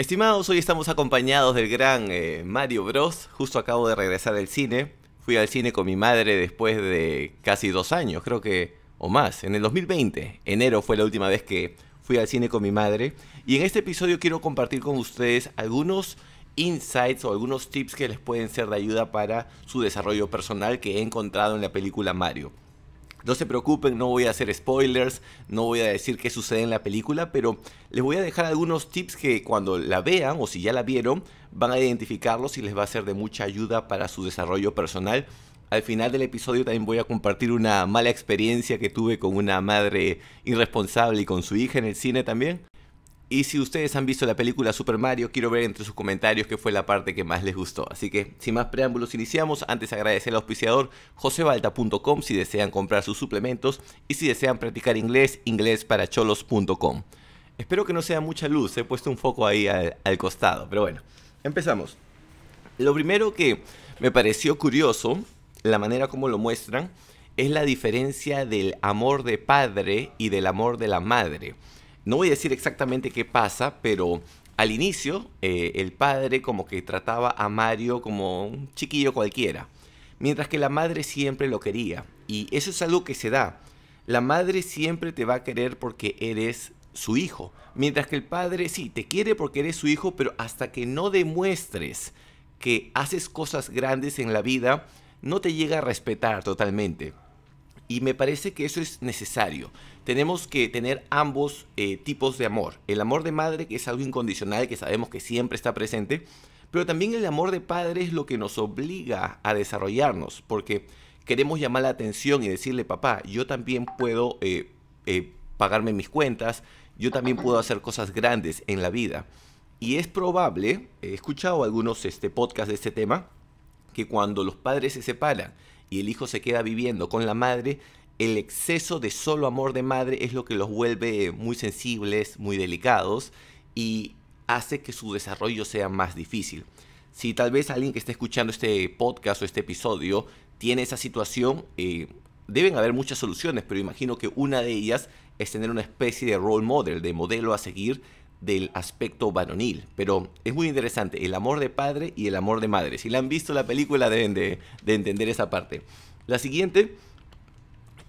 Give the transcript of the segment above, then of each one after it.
Estimados, hoy estamos acompañados del gran eh, Mario Bros. Justo acabo de regresar del cine. Fui al cine con mi madre después de casi dos años, creo que, o más. En el 2020, enero fue la última vez que fui al cine con mi madre. Y en este episodio quiero compartir con ustedes algunos insights o algunos tips que les pueden ser de ayuda para su desarrollo personal que he encontrado en la película Mario. No se preocupen, no voy a hacer spoilers, no voy a decir qué sucede en la película, pero les voy a dejar algunos tips que cuando la vean o si ya la vieron van a identificarlos y les va a ser de mucha ayuda para su desarrollo personal. Al final del episodio también voy a compartir una mala experiencia que tuve con una madre irresponsable y con su hija en el cine también. Y si ustedes han visto la película Super Mario, quiero ver entre sus comentarios qué fue la parte que más les gustó. Así que, sin más preámbulos, iniciamos. Antes agradecer al auspiciador josebalta.com si desean comprar sus suplementos y si desean practicar inglés, inglesparacholos.com. Espero que no sea mucha luz, he puesto un foco ahí al, al costado, pero bueno, empezamos. Lo primero que me pareció curioso, la manera como lo muestran, es la diferencia del amor de padre y del amor de la madre. No voy a decir exactamente qué pasa, pero al inicio eh, el padre como que trataba a Mario como un chiquillo cualquiera, mientras que la madre siempre lo quería. Y eso es algo que se da. La madre siempre te va a querer porque eres su hijo, mientras que el padre sí, te quiere porque eres su hijo, pero hasta que no demuestres que haces cosas grandes en la vida, no te llega a respetar totalmente y me parece que eso es necesario. Tenemos que tener ambos eh, tipos de amor. El amor de madre, que es algo incondicional, que sabemos que siempre está presente, pero también el amor de padre es lo que nos obliga a desarrollarnos, porque queremos llamar la atención y decirle, papá, yo también puedo eh, eh, pagarme mis cuentas, yo también puedo hacer cosas grandes en la vida. Y es probable, he escuchado algunos este, podcasts de este tema, que cuando los padres se separan y el hijo se queda viviendo con la madre, el exceso de solo amor de madre es lo que los vuelve muy sensibles, muy delicados y hace que su desarrollo sea más difícil. Si tal vez alguien que esté escuchando este podcast o este episodio tiene esa situación, eh, deben haber muchas soluciones, pero imagino que una de ellas es tener una especie de role model, de modelo a seguir del aspecto varonil. Pero es muy interesante, el amor de padre y el amor de madre. Si la han visto la película deben de, entender esa parte. La siguiente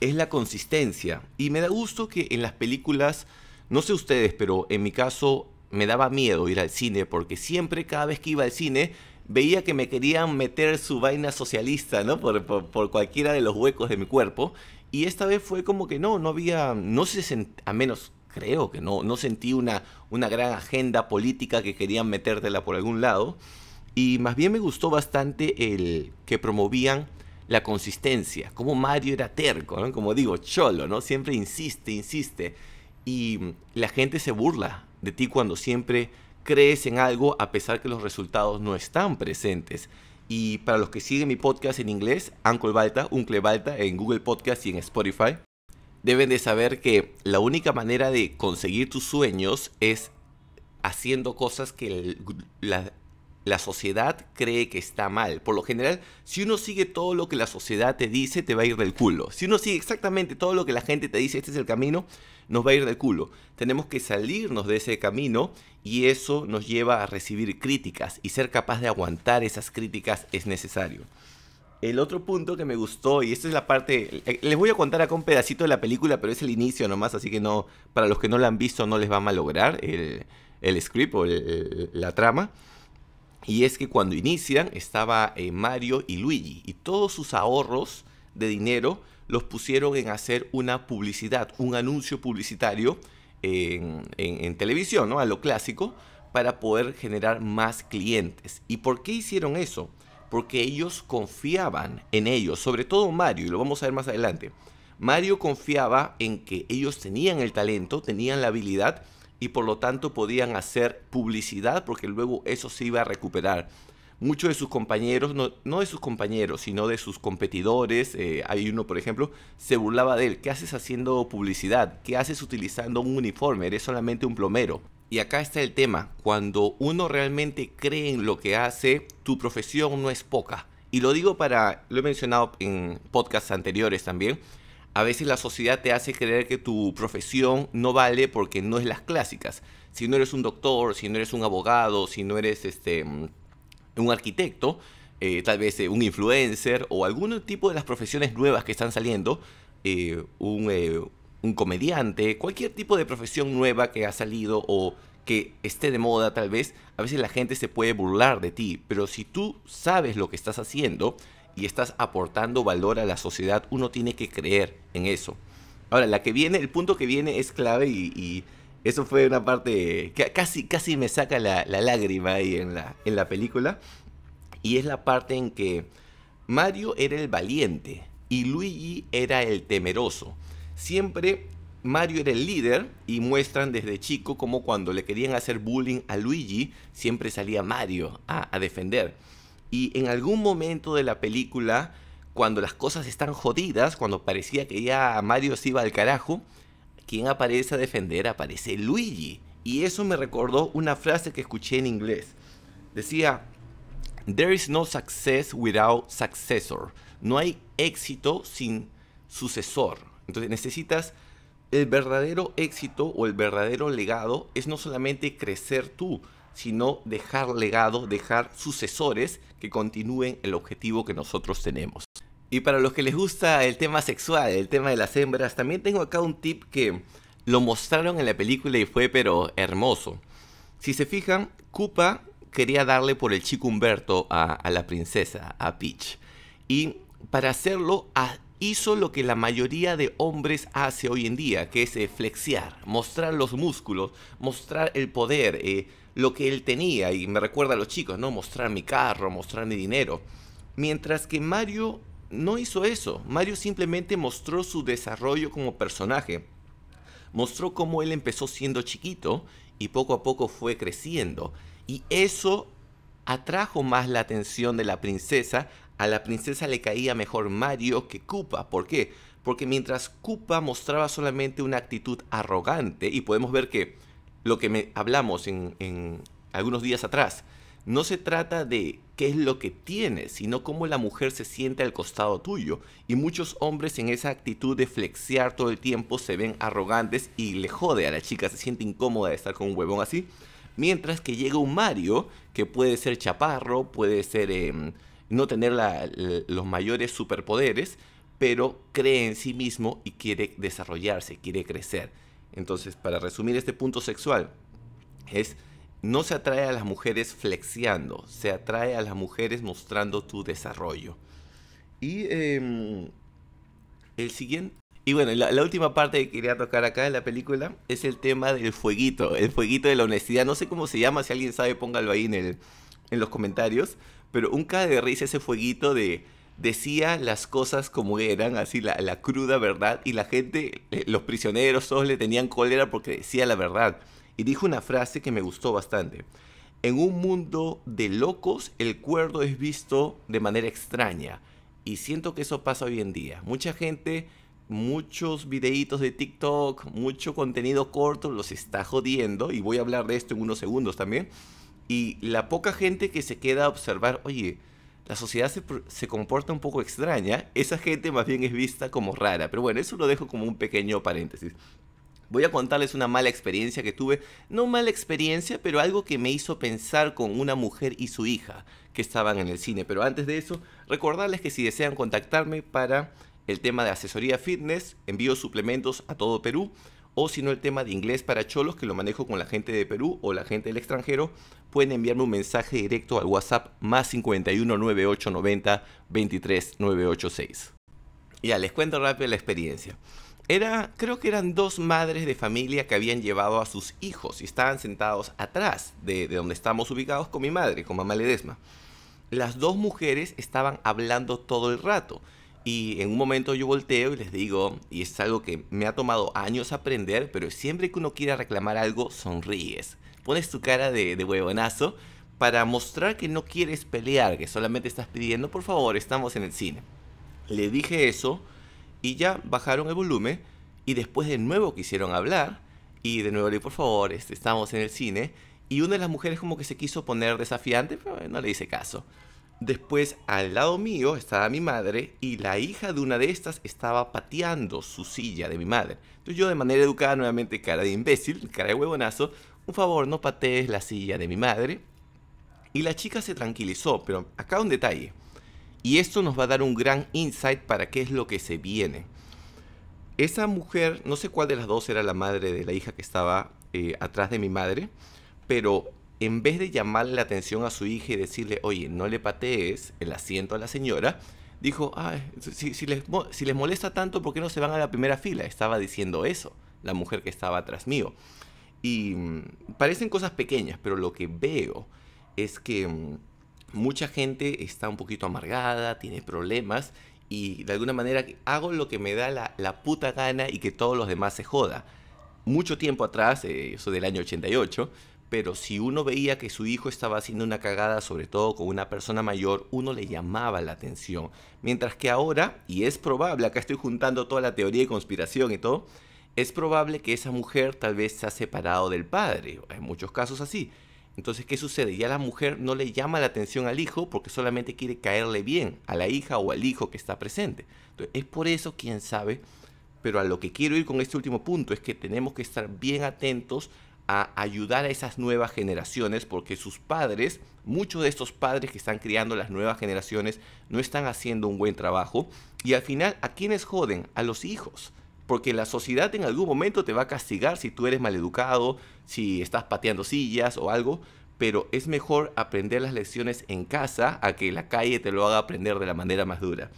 es la consistencia. Y me da gusto que en las películas, no sé ustedes, pero en mi caso me daba miedo ir al cine porque siempre cada vez que iba al cine veía que me querían meter su vaina socialista, ¿no? Por, cualquiera de los huecos de mi cuerpo. Y esta vez fue como que no, no había, no se sent, a menos creo que no, no sentí una, una gran agenda política que querían metértela por algún lado. Y más bien me gustó bastante el que promovían la consistencia, como Mario era terco, ¿no? como digo, cholo, ¿no? Siempre insiste, insiste. Y la gente se burla de ti cuando siempre crees en algo a pesar que los resultados no están presentes. Y para los que siguen mi podcast en inglés, Uncle Balta, Uncle Balta, en Google Podcast y en Spotify, deben de saber que la única manera de conseguir tus sueños es haciendo cosas que la sociedad cree que está mal. Por lo general, si uno sigue todo lo que la sociedad te dice, te va a ir del culo. Si uno sigue exactamente todo lo que la gente te dice, este es el camino, nos va a ir del culo. Tenemos que salirnos de ese camino y eso nos lleva a recibir críticas y ser capaz de aguantar esas críticas es necesario. El otro punto que me gustó, y esta es la parte, eh, les voy a contar acá un pedacito de la película, pero es el inicio nomás, así que no, para los que no la han visto no les va a malograr el, el script o la trama. Y es que cuando inician estaba eh, Mario y Luigi y todos sus ahorros de dinero los pusieron en hacer una publicidad, un anuncio publicitario en, en televisión, ¿no? A lo clásico, para poder generar más clientes. ¿Y por qué hicieron eso? porque ellos confiaban en ellos, sobre todo Mario, y lo vamos a ver más adelante. Mario confiaba en que ellos tenían el talento, tenían la habilidad y por lo tanto podían hacer publicidad porque luego eso se iba a recuperar. Muchos de sus compañeros, no, de sus compañeros, sino de sus competidores, eh, hay uno por ejemplo, se burlaba de él. ¿Qué haces haciendo publicidad? ¿Qué haces utilizando un uniforme? Eres solamente un plomero. Y acá está el tema, cuando uno realmente cree en lo que hace, tu profesión no es poca. Y lo digo para, lo he mencionado en podcasts anteriores también, a veces la sociedad te hace creer que tu profesión no vale porque no es las clásicas. Si no eres un doctor, si no eres un abogado, si no eres este, mm, un arquitecto, eh, tal vez eh, un influencer o algún tipo de las profesiones nuevas que están saliendo, eh, un, comediante, cualquier tipo de profesión nueva que ha salido o que esté de moda tal vez, a veces la gente se puede burlar de ti, pero si tú sabes lo que estás haciendo y estás aportando valor a la sociedad, uno tiene que creer en eso. Ahora, la que viene, el punto que viene es clave y, eso fue una parte que casi, casi me saca la, lágrima ahí en la, en la película. Y es la parte en que Mario era el valiente y Luigi era el temeroso. Siempre Mario era el líder y muestran desde chico como cuando le querían hacer bullying a Luigi, siempre salía Mario a, defender. Y en algún momento de la película, cuando las cosas están jodidas, cuando parecía que ya Mario se iba al carajo, quien aparece a defender aparece Luigi. Y eso me recordó una frase que escuché en inglés. Decía, There is no success without successor. No hay éxito sin sucesor. Entonces necesitas el verdadero éxito o el verdadero legado es no solamente crecer tú, sino dejar legado, dejar sucesores que continúen el objetivo que nosotros tenemos. Y para los que les gusta el tema sexual, el tema de las hembras, también tengo acá un tip que lo mostraron en la película y fue pero hermoso. Si se fijan, Koopa quería darle por el chico Humberto a, la princesa, a Peach. Y para hacerlo, hizo lo que la mayoría de hombres hace hoy en día, que es eh, flexiar, mostrar los músculos, mostrar el poder, eh, lo que él tenía, y me recuerda a los chicos, ¿no? Mostrar mi carro, mostrar mi dinero. Mientras que Mario no hizo eso, Mario simplemente mostró su desarrollo como personaje. Mostró cómo él empezó siendo chiquito y poco a poco fue creciendo. Y eso atrajo más la atención de la princesa a la princesa le caía mejor Mario que Koopa. ¿Por qué? Porque mientras Koopa mostraba solamente una actitud arrogante, y podemos ver que lo que me hablamos en, algunos días atrás, no se trata de qué es lo que tiene, sino cómo la mujer se siente al costado tuyo. Y muchos hombres en esa actitud de flexear todo el tiempo se ven arrogantes y le jode a la chica, se siente incómoda de estar con un huevón así. Mientras que llega un Mario, que puede ser chaparro, puede ser em, no tener los mayores superpoderes, pero cree en sí mismo y quiere desarrollarse, quiere crecer. Entonces, para resumir este punto sexual, es no se atrae a las mujeres flexiando, se atrae a las mujeres mostrando tu desarrollo. Y em, el siguiente... Y bueno, la, última parte que quería tocar acá en la película es el tema del fueguito, el fueguito de la honestidad. No sé cómo se llama, si alguien sabe póngalo ahí en, en los comentarios pero un cae de risa ese fueguito de decía las cosas como eran, así la, la, cruda verdad, y la gente, eh, los prisioneros, todos le tenían cólera porque decía la verdad. Y dijo una frase que me gustó bastante. En un mundo de locos, el cuerdo es visto de manera extraña. Y siento que eso pasa hoy en día. Mucha gente, muchos videitos de TikTok, mucho contenido corto los está jodiendo, y voy a hablar de esto en unos segundos también y la poca gente que se queda a observar, oye, la sociedad se, comporta un poco extraña, esa gente más bien es vista como rara. Pero bueno, eso lo dejo como un pequeño paréntesis. Voy a contarles una mala experiencia que tuve, no mala experiencia, pero algo que me hizo pensar con una mujer y su hija que estaban en el cine. Pero antes de eso, recordarles que si desean contactarme para el tema de asesoría fitness, envío suplementos a todo Perú o si no el tema de inglés para cholos que lo manejo con la gente de Perú o la gente del extranjero, pueden enviarme un mensaje directo al WhatsApp más 51 23986. Ya, les cuento rápido la experiencia. Era, creo que eran dos madres de familia que habían llevado a sus hijos y estaban sentados atrás de, de donde estamos ubicados con mi madre, con mamá Ledesma. Las dos mujeres estaban hablando todo el rato y en un momento yo volteo y les digo, y es algo que me ha tomado años aprender, pero siempre que uno quiera reclamar algo, sonríes. Pones tu cara de, de huevonazo para mostrar que no quieres pelear, que solamente estás pidiendo, por favor, estamos en el cine. Le dije eso y ya bajaron el volumen y después de nuevo quisieron hablar y de nuevo le dije, por favor, este, estamos en el cine. Y una de las mujeres como que se quiso poner desafiante, pero no le hice caso. Después, al lado mío estaba mi madre y la hija de una de estas estaba pateando su silla de mi madre. Entonces yo de manera educada, nuevamente cara de imbécil, cara de huevonazo, un favor, no patees la silla de mi madre. Y la chica se tranquilizó, pero acá un detalle. Y esto nos va a dar un gran insight para qué es lo que se viene. Esa mujer, no sé cuál de las dos era la madre de la hija que estaba eh, atrás de mi madre, pero en vez de llamarle la atención a su hija y decirle, oye, no le patees el asiento a la señora, dijo, si, si, les, molesta tanto, ¿por qué no se van a la primera fila? Estaba diciendo eso, la mujer que estaba atrás mío. Y mm, parecen cosas pequeñas, pero lo que veo es que mm, mucha gente está un poquito amargada, tiene problemas y de alguna manera hago lo que me da la, puta gana y que todos los demás se joda. Mucho tiempo atrás, eh, eso del año 88, pero si uno veía que su hijo estaba haciendo una cagada, sobre todo con una persona mayor, uno le llamaba la atención. Mientras que ahora, y es probable, acá estoy juntando toda la teoría de conspiración y todo, es probable que esa mujer tal vez se ha separado del padre, en muchos casos así. Entonces, ¿qué sucede? Ya la mujer no le llama la atención al hijo porque solamente quiere caerle bien a la hija o al hijo que está presente. Entonces, es por eso, quién sabe, pero a lo que quiero ir con este último punto es que tenemos que estar bien atentos a ayudar a esas nuevas generaciones porque sus padres, muchos de estos padres que están criando las nuevas generaciones, no están haciendo un buen trabajo. Y al final, ¿a quiénes joden? A los hijos. Porque la sociedad en algún momento te va a castigar si tú eres maleducado, si estás pateando sillas o algo. Pero es mejor aprender las lecciones en casa a que la calle te lo haga aprender de la manera más dura.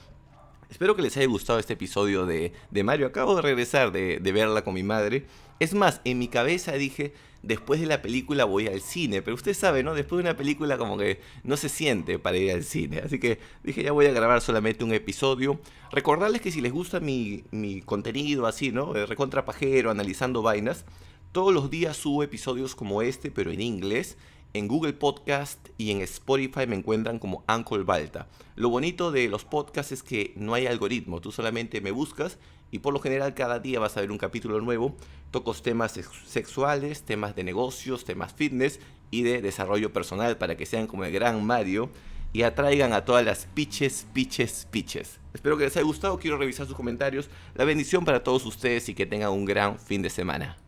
Espero que les haya gustado este episodio de, de Mario. Acabo de regresar de, verla con mi madre. Es más, en mi cabeza dije, después de la película voy al cine. Pero usted sabe, ¿no? Después de una película como que no se siente para ir al cine. Así que dije, ya voy a grabar solamente un episodio. Recordarles que si les gusta mi, mi contenido así, ¿no? Eh, recontrapajero, analizando vainas. Todos los días subo episodios como este, pero en inglés en Google Podcast y en Spotify me encuentran como Uncle Balta. Lo bonito de los podcasts es que no hay algoritmo, tú solamente me buscas y por lo general cada día vas a ver un capítulo nuevo. Tocos temas sexuales, temas de negocios, temas fitness y de desarrollo personal para que sean como el gran Mario y atraigan a todas las pitches, pitches, pitches. Espero que les haya gustado, quiero revisar sus comentarios. La bendición para todos ustedes y que tengan un gran fin de semana.